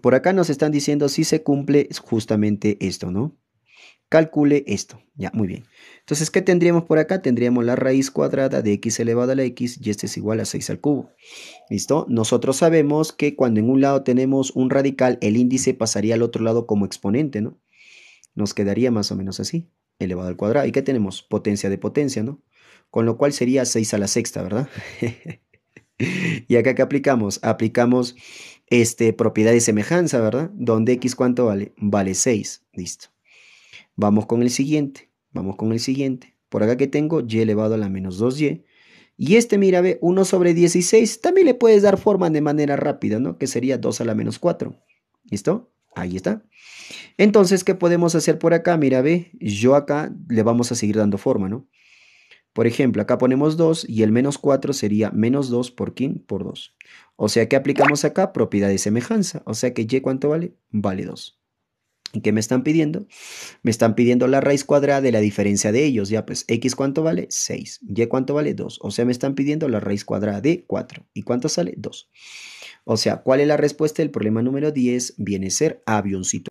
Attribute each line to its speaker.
Speaker 1: Por acá nos están diciendo si se cumple justamente esto, ¿no? Calcule esto. Ya, muy bien. Entonces, ¿qué tendríamos por acá? Tendríamos la raíz cuadrada de x elevado a la x y este es igual a 6 al cubo. ¿Listo? Nosotros sabemos que cuando en un lado tenemos un radical, el índice pasaría al otro lado como exponente, ¿no? Nos quedaría más o menos así, elevado al cuadrado. ¿Y qué tenemos? Potencia de potencia, ¿no? Con lo cual sería 6 a la sexta, ¿verdad? y acá ¿qué aplicamos? Aplicamos este, propiedad de semejanza, ¿verdad? Donde x cuánto vale? Vale 6. Listo. Vamos con el siguiente. Vamos con el siguiente. Por acá que tengo y elevado a la menos 2y. Y este, mira, ve, 1 sobre 16. También le puedes dar forma de manera rápida, ¿no? Que sería 2 a la menos 4. ¿Listo? Ahí está. Entonces, ¿qué podemos hacer por acá? Mira, ve, yo acá le vamos a seguir dando forma, ¿no? Por ejemplo, acá ponemos 2 y el menos 4 sería menos 2 por quién? Por 2. O sea que aplicamos acá propiedad de semejanza. O sea que y cuánto vale? Vale 2. ¿Y qué me están pidiendo? Me están pidiendo la raíz cuadrada de la diferencia de ellos. Ya pues, x cuánto vale? 6. Y cuánto vale? 2. O sea, me están pidiendo la raíz cuadrada de 4. ¿Y cuánto sale? 2. O sea, ¿cuál es la respuesta del problema número 10? Viene a ser avioncito.